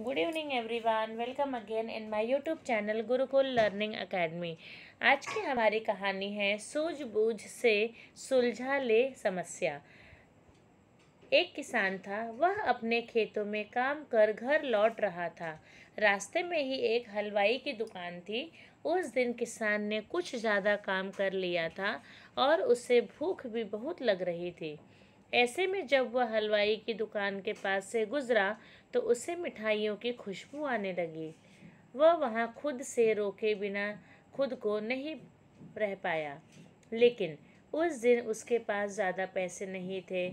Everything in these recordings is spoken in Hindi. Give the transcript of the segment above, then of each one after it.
good evening everyone welcome again in my YouTube channel Gurukul learning academy आज की हमारी कहानी है सूझबूझ से सुलझा ले समस्या एक किसान था वह अपने खेतों में काम कर घर लौट रहा था रास्ते में ही एक हलवाई की दुकान थी उस दिन किसान ने कुछ ज़्यादा काम कर लिया था और उसे भूख भी बहुत लग रही थी ऐसे में जब वह हलवाई की दुकान के पास से गुजरा तो उसे मिठाइयों की खुशबू आने लगी वह वहाँ खुद से रोके बिना खुद को नहीं रह पाया लेकिन उस दिन उसके पास ज़्यादा पैसे नहीं थे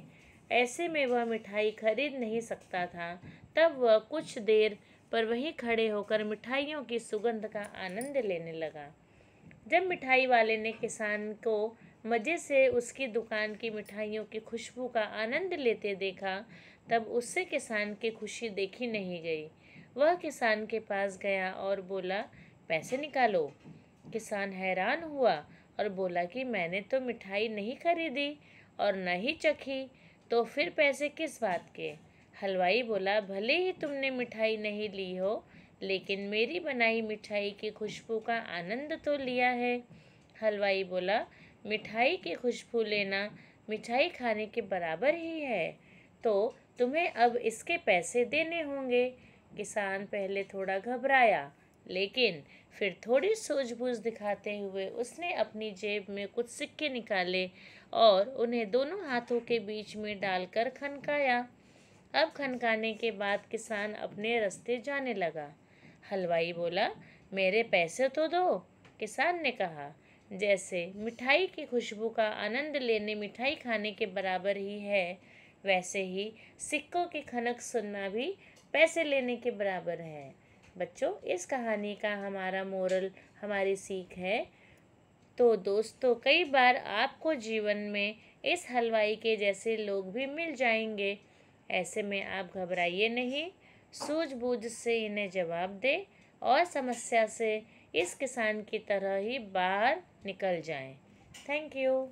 ऐसे में वह मिठाई खरीद नहीं सकता था तब वह कुछ देर पर वहीं खड़े होकर मिठाइयों की सुगंध का आनंद लेने लगा जब मिठाई वाले ने किसान को मज़े से उसकी दुकान की मिठाइयों की खुशबू का आनंद लेते देखा तब उससे किसान की खुशी देखी नहीं गई वह किसान के पास गया और बोला पैसे निकालो किसान हैरान हुआ और बोला कि मैंने तो मिठाई नहीं खरीदी और न ही चखी तो फिर पैसे किस बात के हलवाई बोला भले ही तुमने मिठाई नहीं ली हो लेकिन मेरी बनाई मिठाई की खुशबू का आनंद तो लिया है हलवाई बोला मिठाई की खुशबू लेना मिठाई खाने के बराबर ही है तो तुम्हें अब इसके पैसे देने होंगे किसान पहले थोड़ा घबराया लेकिन फिर थोड़ी सूझबूझ दिखाते हुए उसने अपनी जेब में कुछ सिक्के निकाले और उन्हें दोनों हाथों के बीच में डालकर खनकाया अब खनकाने के बाद किसान अपने रास्ते जाने लगा हलवाई बोला मेरे पैसे तो दो किसान ने कहा जैसे मिठाई की खुशबू का आनंद लेने मिठाई खाने के बराबर ही है वैसे ही सिक्कों की खनक सुनना भी पैसे लेने के बराबर है बच्चों इस कहानी का हमारा मोरल हमारी सीख है तो दोस्तों कई बार आपको जीवन में इस हलवाई के जैसे लोग भी मिल जाएंगे ऐसे में आप घबराइए नहीं सूझबूझ से इन्हें जवाब दें और समस्या से इस किसान की तरह ही बाहर निकल जाएं थैंक यू